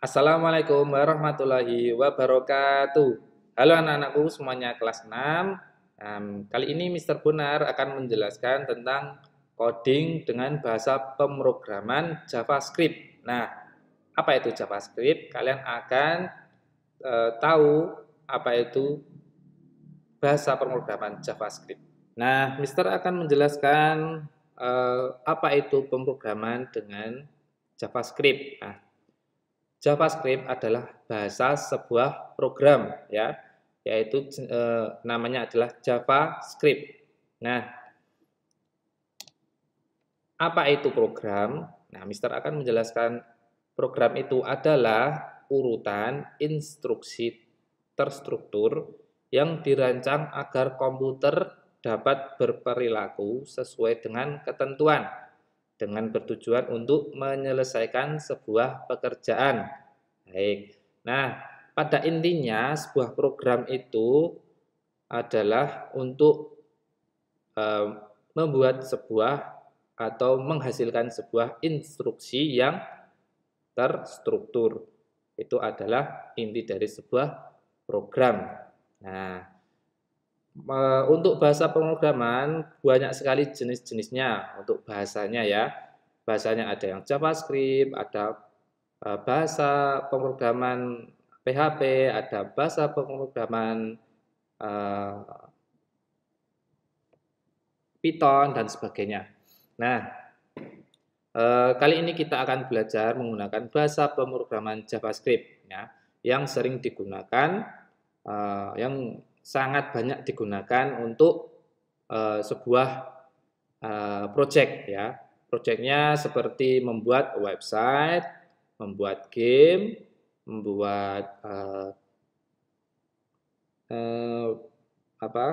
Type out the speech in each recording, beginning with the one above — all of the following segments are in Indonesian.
Assalamualaikum warahmatullahi wabarakatuh. Halo anak-anakku semuanya kelas 6. Um, kali ini Mr. Bunar akan menjelaskan tentang coding dengan bahasa pemrograman JavaScript. Nah, apa itu JavaScript? Kalian akan uh, tahu apa itu bahasa pemrograman JavaScript. Nah, Mister akan menjelaskan uh, apa itu pemrograman dengan JavaScript. Nah, JavaScript adalah bahasa sebuah program ya, yaitu e, namanya adalah JavaScript. Nah, apa itu program? Nah, Mister akan menjelaskan program itu adalah urutan instruksi terstruktur yang dirancang agar komputer dapat berperilaku sesuai dengan ketentuan dengan bertujuan untuk menyelesaikan sebuah pekerjaan. Baik. Nah, pada intinya sebuah program itu adalah untuk e, membuat sebuah atau menghasilkan sebuah instruksi yang terstruktur. Itu adalah inti dari sebuah program. Nah, Eh, untuk bahasa pemrograman banyak sekali jenis-jenisnya untuk bahasanya ya. Bahasanya ada yang JavaScript, ada eh, bahasa pemrograman PHP, ada bahasa pemrograman uh, Python dan sebagainya. Nah, uh, kali ini kita akan belajar menggunakan bahasa pemrograman JavaScript ya, yang sering digunakan, uh, yang sangat banyak digunakan untuk uh, sebuah uh, project ya. Projectnya seperti membuat website, membuat game, membuat uh, uh, apa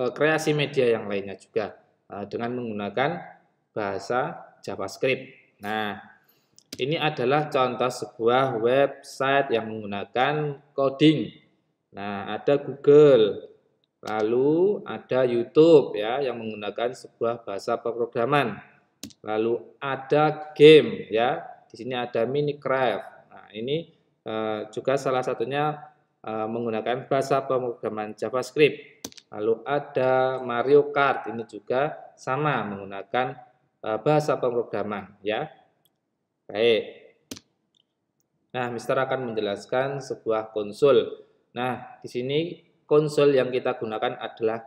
uh, kreasi media yang lainnya juga uh, dengan menggunakan bahasa JavaScript. Nah, ini adalah contoh sebuah website yang menggunakan coding Nah, ada Google, lalu ada YouTube ya yang menggunakan sebuah bahasa pemrograman. Lalu ada game ya. Di sini ada Minecraft. Nah, ini uh, juga salah satunya uh, menggunakan bahasa pemrograman JavaScript. Lalu ada Mario Kart, ini juga sama menggunakan uh, bahasa pemrograman ya. Baik. Nah, Mister akan menjelaskan sebuah konsol. Nah, di sini konsol yang kita gunakan adalah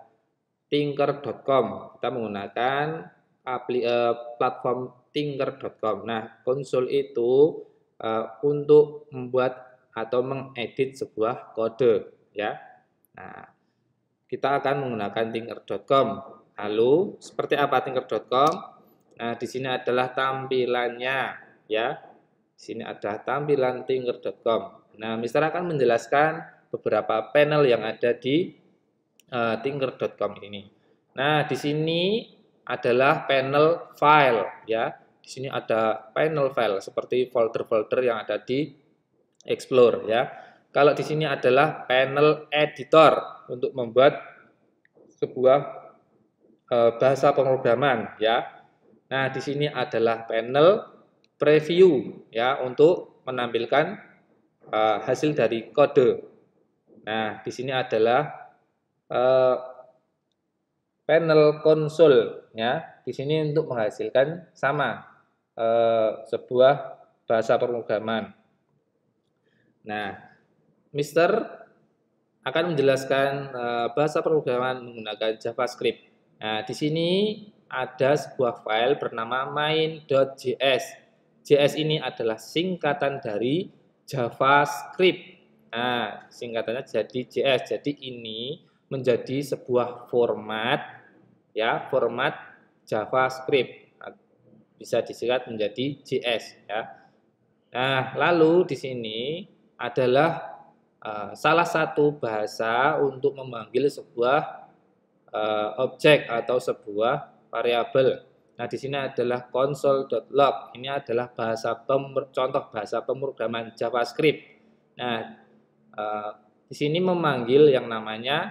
tinker.com. Kita menggunakan eh, platform tinker.com. Nah, konsol itu eh, untuk membuat atau mengedit sebuah kode, ya. Nah, kita akan menggunakan tinker.com. Lalu seperti apa tinker.com? Nah, di sini adalah tampilannya, ya. Di sini ada tampilan tinker.com. Nah, Mister akan menjelaskan beberapa panel yang ada di uh, eh, tinker.com ini. Nah, di sini adalah panel file ya. Di sini ada panel file seperti folder-folder yang ada di Explore ya. Kalau di sini adalah panel editor untuk membuat sebuah e, bahasa pemrograman ya. Nah, di sini adalah panel preview ya untuk menampilkan e, hasil dari kode Nah, di sini adalah uh, panel konsol ya. Di sini untuk menghasilkan sama uh, sebuah bahasa pemrograman. Nah, Mister akan menjelaskan uh, bahasa pemrograman menggunakan JavaScript. Nah, di sini ada sebuah file bernama main.js. JS ini adalah singkatan dari JavaScript. A nah, singkatannya jadi JS jadi ini menjadi sebuah format ya format JavaScript nah, bisa disingkat menjadi JS ya nah lalu di sini adalah uh, salah satu bahasa untuk memanggil sebuah uh, objek atau sebuah variabel Nah, di sini adalah console.log. Ini adalah bahasa contoh bahasa pemrograman JavaScript. Nah, Eh, di sini memanggil yang namanya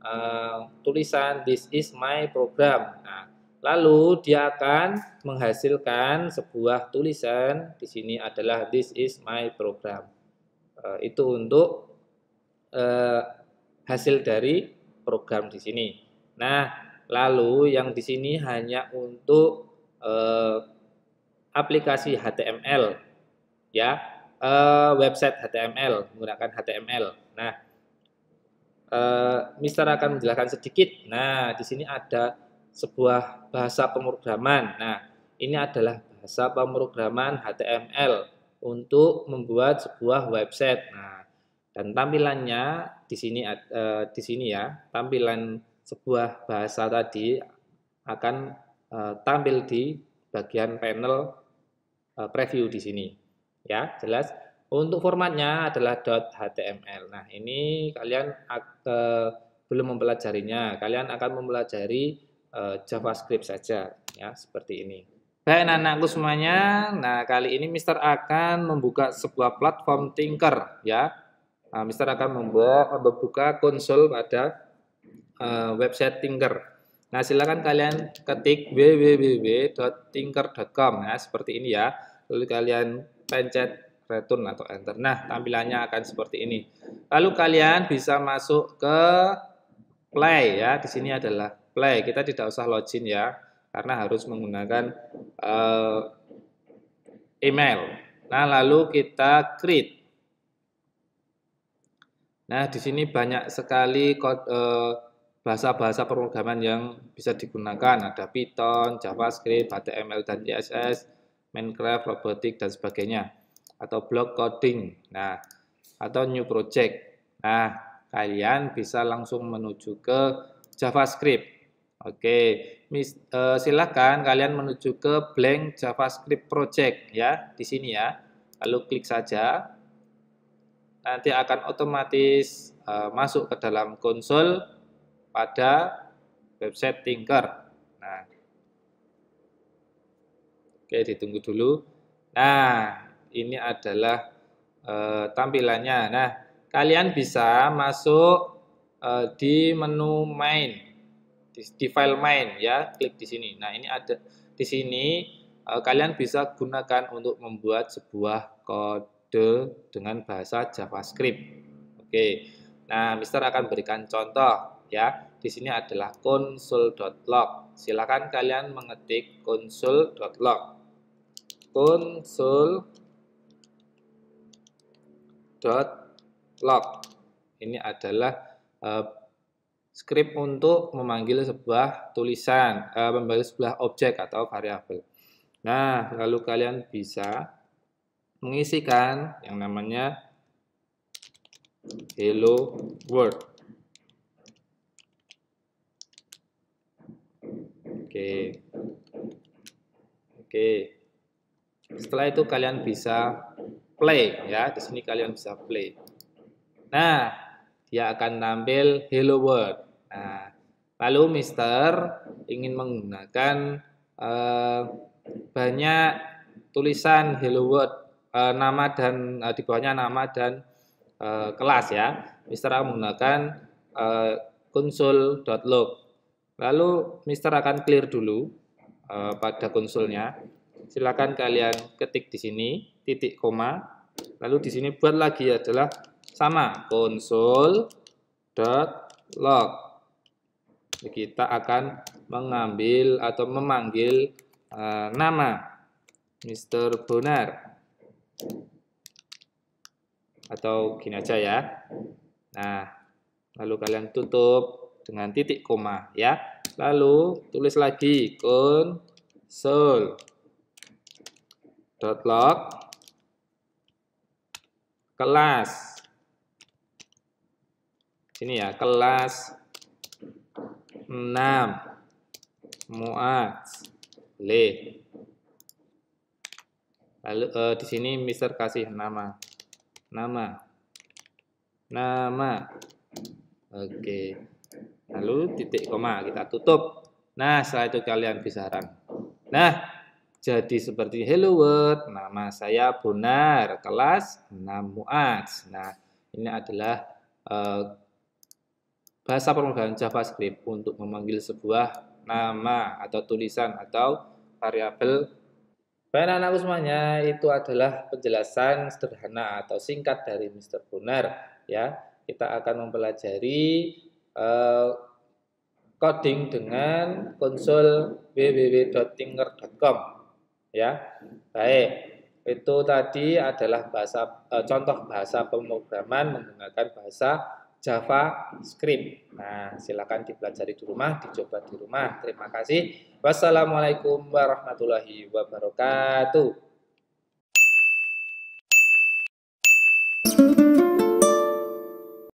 uh, tulisan this is my program. Nah, lalu dia akan menghasilkan sebuah tulisan di sini adalah this is my program. Uh, itu untuk uh, hasil dari program di sini. Nah, lalu yang di sini hanya untuk uh, aplikasi HTML ya uh, website HTML menggunakan HTML. Nah, uh, Mister akan menjelaskan sedikit. Nah, di sini ada sebuah bahasa pemrograman. Nah, ini adalah bahasa pemrograman HTML untuk membuat sebuah website. Nah, dan tampilannya di sini uh, di sini ya, tampilan sebuah bahasa tadi akan uh, tampil di bagian panel uh, preview di sini ya jelas untuk formatnya adalah .html nah ini kalian ke, belum mempelajarinya kalian akan mempelajari e, JavaScript saja ya seperti ini Baik anak-anakku semuanya, nah kali ini Mister akan membuka sebuah platform Tinker ya. Nah, Mister akan membuat membuka konsol pada e, website Tinker. Nah, silakan kalian ketik www.tinker.com ya, seperti ini ya. Lalu kalian pencet return atau enter. Nah, tampilannya akan seperti ini. Lalu kalian bisa masuk ke play ya. Di sini adalah play. Kita tidak usah login ya karena harus menggunakan uh, email. Nah, lalu kita create. Nah, di sini banyak sekali eh, bahasa-bahasa uh, yang bisa digunakan. Ada Python, JavaScript, HTML, dan CSS Minecraft, robotik dan sebagainya atau blog coding. Nah, atau new project. Nah, kalian bisa langsung menuju ke JavaScript. Oke, mis, e, silakan kalian menuju ke blank JavaScript project ya di sini ya. Lalu klik saja. Nanti akan otomatis e, masuk ke dalam konsol pada website Tinker. Nah, Oke, ditunggu dulu. Nah, ini adalah e, tampilannya. Nah, kalian bisa masuk e, di menu main, di, di file main ya, klik di sini. Nah, ini ada di sini e, kalian bisa gunakan untuk membuat sebuah kode dengan bahasa JavaScript. Oke. Nah, Mister akan berikan contoh ya. Di sini adalah console.log. Silakan kalian mengetik console.log console. dot console.log ini adalah uh, script untuk memanggil sebuah tulisan uh, memanggil sebuah objek atau variabel nah lalu kalian bisa mengisikan yang namanya hello world oke okay. oke okay. Setelah itu kalian bisa play ya. Di sini kalian bisa play. Nah, dia akan tampil hello world. Nah, lalu Mister ingin menggunakan uh, banyak tulisan hello world uh, nama dan uh, di bawahnya nama dan uh, kelas ya. Mister akan menggunakan uh, console.log. Lalu Mister akan clear dulu uh, pada konsolnya silakan kalian ketik di sini titik koma. Lalu di sini buat lagi adalah sama konsol dot log. Kita akan mengambil atau memanggil uh, nama Mr. Bonar. Atau gini aja ya. Nah, lalu kalian tutup dengan titik koma ya. Lalu tulis lagi console dot log kelas sini ya kelas 6 muat le lalu eh, di sini mister kasih nama nama nama oke okay. lalu titik koma kita tutup nah setelah itu kalian bisa run nah jadi seperti hello world, nama saya Bonar, kelas 6 Muaz. Nah, ini adalah uh, bahasa permukaan JavaScript untuk memanggil sebuah nama atau tulisan atau variabel. Baik anak semuanya, itu adalah penjelasan sederhana atau singkat dari Mr. Bonar ya. Kita akan mempelajari uh, coding dengan konsol www.tinker.com ya baik itu tadi adalah bahasa e, contoh bahasa pemrograman menggunakan bahasa JavaScript. Nah, silakan dipelajari di rumah, dicoba di rumah. Terima kasih. Wassalamualaikum warahmatullahi wabarakatuh.